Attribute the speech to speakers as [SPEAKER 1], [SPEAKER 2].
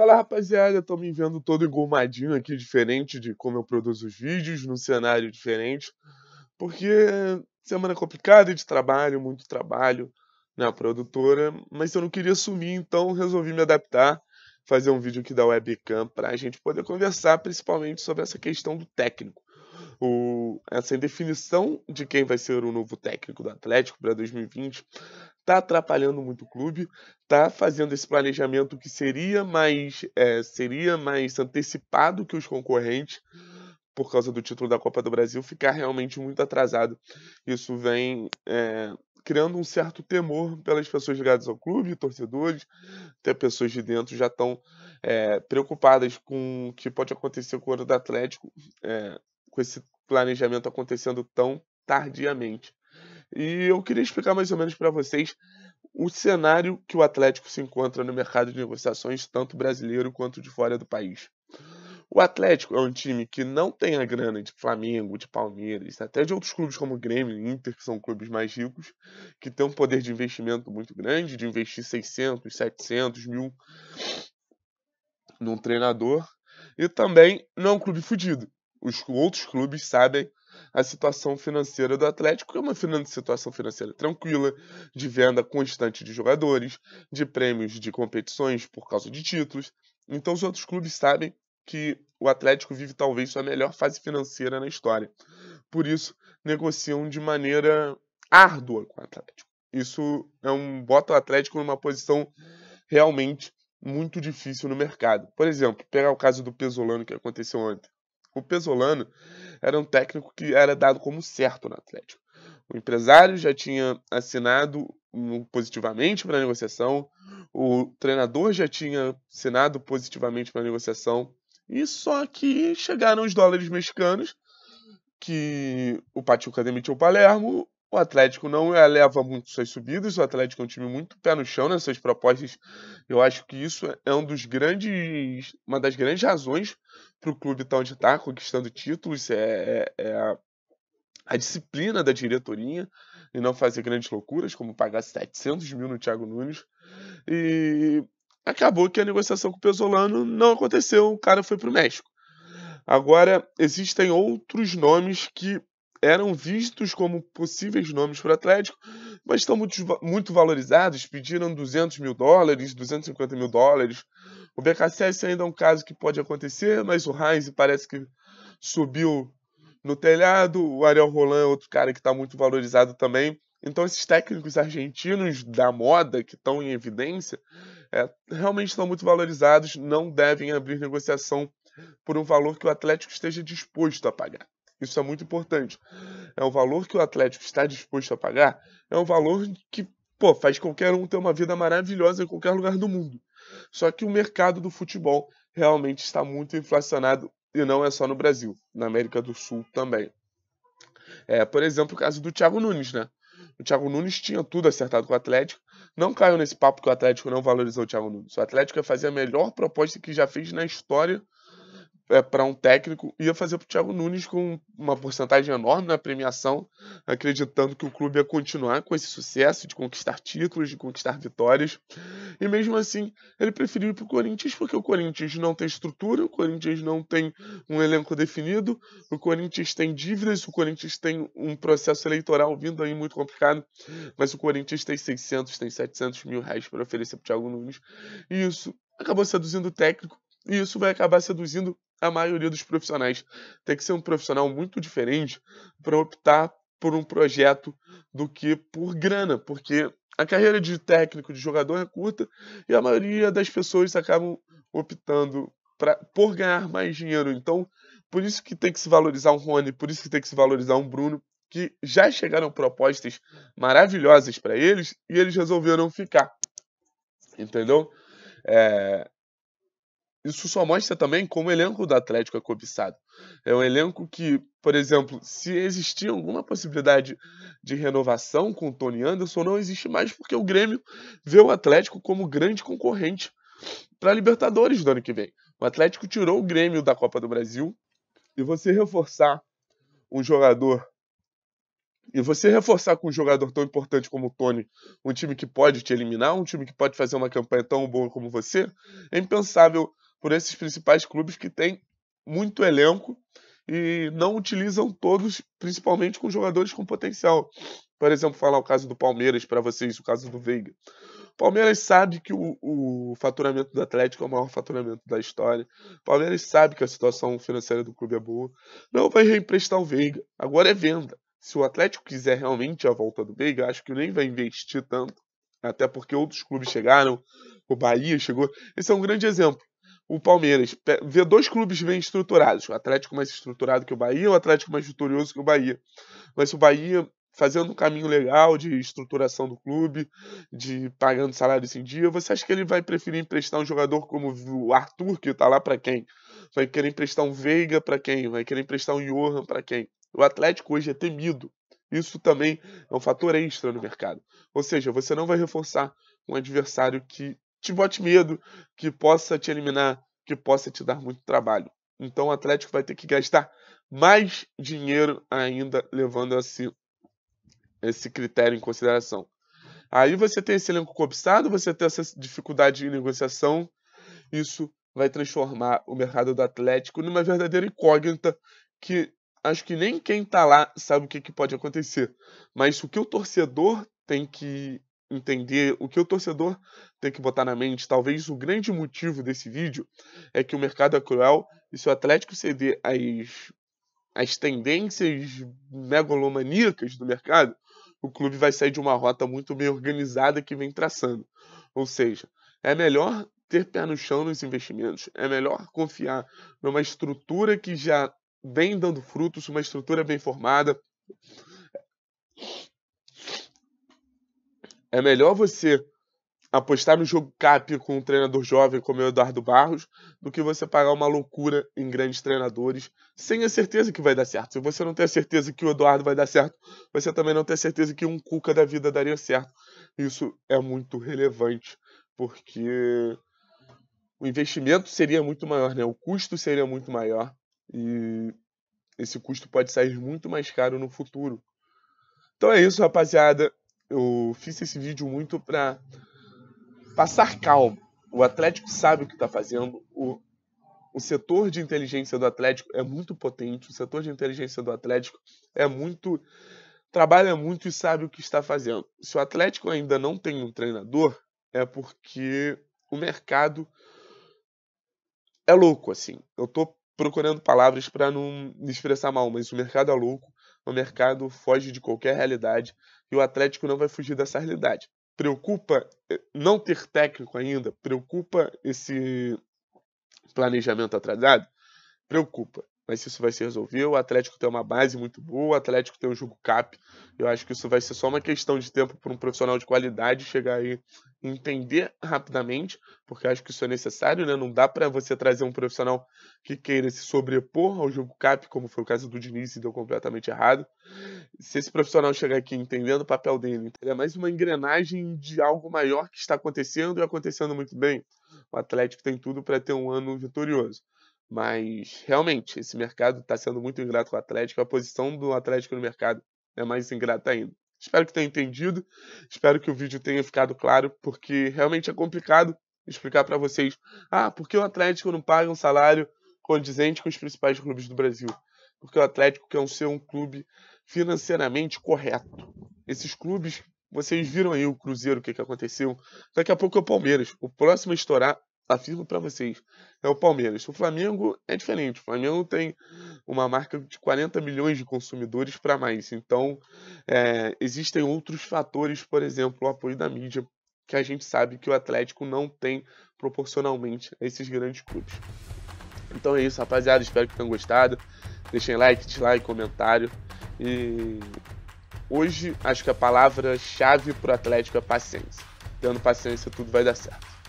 [SPEAKER 1] Fala rapaziada, tô me vendo todo engomadinho aqui, diferente de como eu produzo os vídeos, num cenário diferente, porque semana complicada de trabalho, muito trabalho na produtora, mas eu não queria sumir, então resolvi me adaptar, fazer um vídeo aqui da webcam pra gente poder conversar, principalmente sobre essa questão do técnico. O, essa indefinição de quem vai ser o novo técnico do Atlético para 2020 está atrapalhando muito o clube, está fazendo esse planejamento que seria mais é, seria mais antecipado que os concorrentes por causa do título da Copa do Brasil ficar realmente muito atrasado. Isso vem é, criando um certo temor pelas pessoas ligadas ao clube, torcedores, até pessoas de dentro já estão é, preocupadas com o que pode acontecer com o ano do Atlético, é, com esse planejamento acontecendo tão tardiamente. E eu queria explicar mais ou menos para vocês o cenário que o Atlético se encontra no mercado de negociações, tanto brasileiro quanto de fora do país. O Atlético é um time que não tem a grana de Flamengo, de Palmeiras, até de outros clubes como Grêmio e Inter, que são clubes mais ricos, que tem um poder de investimento muito grande, de investir 600, 700 mil num treinador. E também não é um clube fudido. Os outros clubes sabem a situação financeira do Atlético, que é uma situação financeira tranquila, de venda constante de jogadores, de prêmios de competições por causa de títulos. Então os outros clubes sabem que o Atlético vive talvez sua melhor fase financeira na história. Por isso, negociam de maneira árdua com o Atlético. Isso é um bota o Atlético numa posição realmente muito difícil no mercado. Por exemplo, pegar o caso do Pesolano que aconteceu ontem. O Pesolano era um técnico que era dado como certo no Atlético. O empresário já tinha assinado positivamente para a negociação, o treinador já tinha assinado positivamente para a negociação, e só que chegaram os dólares mexicanos que o Pachuca demitiu o Palermo, o Atlético não eleva muito suas subidas, o Atlético é um time muito pé no chão nessas propostas. Eu acho que isso é um dos grandes, uma das grandes razões para o clube estar onde está, conquistando títulos, é, é, é a, a, disciplina da diretoria e não fazer grandes loucuras, como pagar 700 mil no Thiago Nunes. E acabou que a negociação com o Pesolano não aconteceu, o cara foi para o México. Agora, existem outros nomes que eram vistos como possíveis nomes para o Atlético, mas estão muito, muito valorizados, pediram 200 mil dólares, 250 mil dólares. O BKCS ainda é um caso que pode acontecer, mas o Heinz parece que subiu no telhado, o Ariel Roland é outro cara que está muito valorizado também. Então esses técnicos argentinos da moda que estão em evidência é, realmente estão muito valorizados, não devem abrir negociação por um valor que o Atlético esteja disposto a pagar. Isso é muito importante. É o valor que o Atlético está disposto a pagar, é um valor que pô, faz qualquer um ter uma vida maravilhosa em qualquer lugar do mundo. Só que o mercado do futebol realmente está muito inflacionado e não é só no Brasil, na América do Sul também. É, por exemplo, o caso do Thiago Nunes, né? O Thiago Nunes tinha tudo acertado com o Atlético. Não caiu nesse papo que o Atlético não valorizou o Thiago Nunes. O Atlético ia fazer a melhor proposta que já fez na história é, para um técnico, ia fazer para o Thiago Nunes com uma porcentagem enorme na premiação, acreditando que o clube ia continuar com esse sucesso de conquistar títulos, de conquistar vitórias. E mesmo assim, ele preferiu ir para o Corinthians porque o Corinthians não tem estrutura, o Corinthians não tem um elenco definido, o Corinthians tem dívidas, o Corinthians tem um processo eleitoral vindo aí muito complicado, mas o Corinthians tem 600, tem 700 mil reais para oferecer para o Thiago Nunes. E isso acabou seduzindo o técnico. E isso vai acabar seduzindo a maioria dos profissionais. Tem que ser um profissional muito diferente para optar por um projeto do que por grana, porque a carreira de técnico, de jogador é curta e a maioria das pessoas acabam optando pra, por ganhar mais dinheiro. Então, por isso que tem que se valorizar um Rony, por isso que tem que se valorizar um Bruno, que já chegaram propostas maravilhosas para eles e eles resolveram ficar. Entendeu? É, isso só mostra também como o elenco do Atlético é cobiçado. É um elenco que, por exemplo, se existia alguma possibilidade de renovação com o Tony Anderson, não existe mais, porque o Grêmio vê o Atlético como grande concorrente para a Libertadores do ano que vem. O Atlético tirou o Grêmio da Copa do Brasil e você reforçar um jogador. E você reforçar com um jogador tão importante como o Tony, um time que pode te eliminar, um time que pode fazer uma campanha tão boa como você, é impensável por esses principais clubes que têm muito elenco e não utilizam todos, principalmente com jogadores com potencial. Por exemplo, falar o caso do Palmeiras para vocês, o caso do Veiga. O Palmeiras sabe que o, o, faturamento do Atlético é o maior faturamento da história. O Palmeiras sabe que a situação financeira do clube é boa. Não vai reemprestar o Veiga. Agora é venda. Se o Atlético quiser realmente a volta do Veiga, acho que nem vai investir tanto. Até porque outros clubes chegaram, o Bahia chegou. Esse é um grande exemplo o Palmeiras. Vê dois clubes bem estruturados. O Atlético mais estruturado que o Bahia, o Atlético mais vitorioso que o Bahia. Mas o Bahia fazendo um caminho legal de estruturação do clube, de pagando salários em dia, você acha que ele vai preferir emprestar um jogador como o Arthur, que está lá para quem? Vai querer emprestar um Veiga para quem? Vai querer emprestar um Johan para quem? O Atlético hoje é temido. Isso também é um fator extra no mercado. Ou seja, você não vai reforçar um adversário que te bote medo, que possa te eliminar, que possa te dar muito trabalho. Então o Atlético vai ter que gastar mais dinheiro ainda, levando assim esse critério em consideração. Aí você tem esse elenco cobiçado, você tem essa dificuldade de negociação, isso vai transformar o mercado do Atlético numa verdadeira incógnita que acho que nem quem está lá sabe o que, que pode acontecer. Mas o que o torcedor tem que entender o que o torcedor tem que botar na mente. Talvez o grande motivo desse vídeo é que o mercado é cruel e se o Atlético ceder às, as tendências megalomaníacas do mercado, o clube vai sair de uma rota muito bem organizada que vem traçando. Ou seja, é melhor ter pé no chão nos investimentos, é melhor confiar numa estrutura que já vem dando frutos, uma estrutura bem formada, É melhor você apostar no jogo cap com um treinador jovem como o Eduardo Barros do que você pagar uma loucura em grandes treinadores sem a certeza que vai dar certo. Se você não tem a certeza que o Eduardo vai dar certo, você também não tem a certeza que um Cuca da vida daria certo. Isso é muito relevante, porque o investimento seria muito maior, né? O custo seria muito maior e esse custo pode sair muito mais caro no futuro. Então é isso, rapaziada eu fiz esse vídeo muito para passar calma. O Atlético sabe o que está fazendo. O, o setor de inteligência do Atlético é muito potente. O setor de inteligência do Atlético é muito trabalha muito e sabe o que está fazendo. Se o Atlético ainda não tem um treinador, é porque o mercado é louco assim. Eu estou procurando palavras para não me expressar mal, mas o mercado é louco. O mercado foge de qualquer realidade e o Atlético não vai fugir dessa realidade. Preocupa eh, não ter técnico ainda? Preocupa esse planejamento atrasado? Preocupa mas isso vai se resolver. O Atlético tem uma base muito boa, o Atlético tem o jogo cap. Eu acho que isso vai ser só uma questão de tempo para um profissional de qualidade chegar aí e entender rapidamente, porque eu acho que isso é necessário, né? Não dá para você trazer um profissional que queira se sobrepor ao jogo cap, como foi o caso do Diniz e deu completamente errado. Se esse profissional chegar aqui entendendo o papel dele, é mais uma engrenagem de algo maior que está acontecendo e acontecendo muito bem. O Atlético tem tudo para ter um ano vitorioso. Mas realmente, esse mercado está sendo muito ingrato com o Atlético. A posição do Atlético no mercado é mais ingrata ainda. Espero que tenha entendido. Espero que o vídeo tenha ficado claro, porque realmente é complicado explicar para vocês. Ah, por que o Atlético não paga um salário condizente com os principais clubes do Brasil? Porque o Atlético quer ser um clube financeiramente correto. Esses clubes, vocês viram aí o Cruzeiro, o que, que aconteceu. Daqui a pouco é o Palmeiras. O próximo a estourar afirmo para vocês, é o Palmeiras. O Flamengo é diferente. O Flamengo tem uma marca de 40 milhões de consumidores para mais. Então, é, existem outros fatores, por exemplo, o apoio da mídia, que a gente sabe que o Atlético não tem proporcionalmente a esses grandes clubes. Então é isso, rapaziada. Espero que tenham gostado. Deixem like, dislike, comentário. E hoje acho que a palavra-chave para o Atlético é paciência. Tendo paciência, tudo vai dar certo.